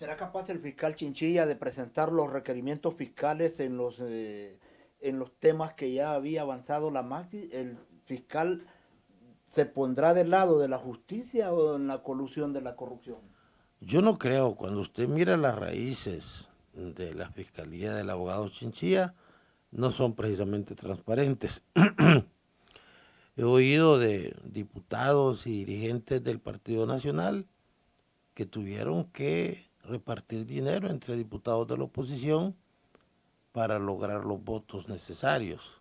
¿Será capaz el fiscal Chinchilla de presentar los requerimientos fiscales en los, eh, en los temas que ya había avanzado la máxima? ¿El fiscal se pondrá del lado de la justicia o en la colusión de la corrupción? Yo no creo. Cuando usted mira las raíces de la fiscalía del abogado Chinchilla, no son precisamente transparentes. He oído de diputados y dirigentes del Partido Nacional que tuvieron que repartir dinero entre diputados de la oposición para lograr los votos necesarios.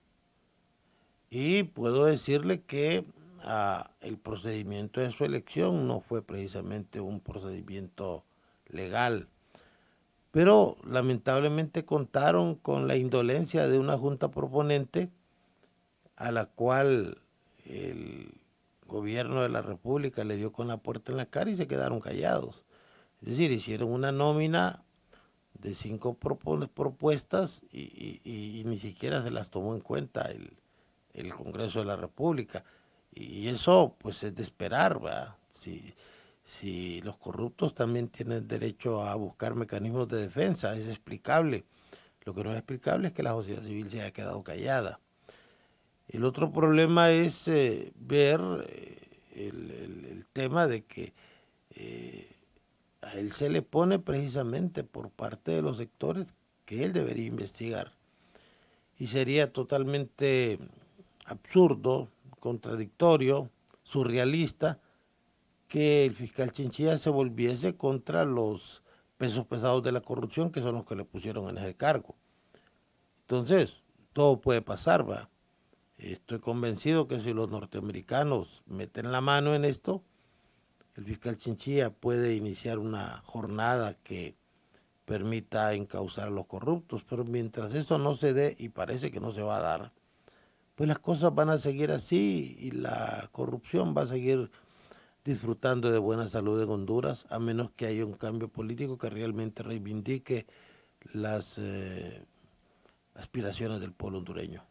Y puedo decirle que ah, el procedimiento de su elección no fue precisamente un procedimiento legal, pero lamentablemente contaron con la indolencia de una junta proponente a la cual el gobierno de la República le dio con la puerta en la cara y se quedaron callados. Es decir, hicieron una nómina de cinco propuestas y, ni siquiera se las tomó en cuenta el, Congreso de la República. Y eso pues es de esperar, ¿verdad? Si, si los corruptos también tienen derecho a buscar mecanismos de defensa, es explicable. Lo que no es explicable es que la sociedad civil se haya quedado callada. El otro problema es eh, ver eh, el, tema de que eh, él se le pone precisamente por parte de los sectores que él debería investigar. Y sería totalmente absurdo, contradictorio, surrealista, que el fiscal Chinchilla se volviese contra los pesos pesados de la corrupción, que son los que le pusieron en ese cargo. Entonces, todo puede pasar, va. Estoy convencido que si los norteamericanos meten la mano en esto, el fiscal Chinchilla puede iniciar una jornada que permita encauzar a los corruptos, pero mientras eso no se dé, y parece que no se va a dar, pues las cosas van a seguir así y la corrupción va a seguir disfrutando de buena salud en Honduras, a menos que haya un cambio político que realmente reivindique las eh, aspiraciones del pueblo hondureño.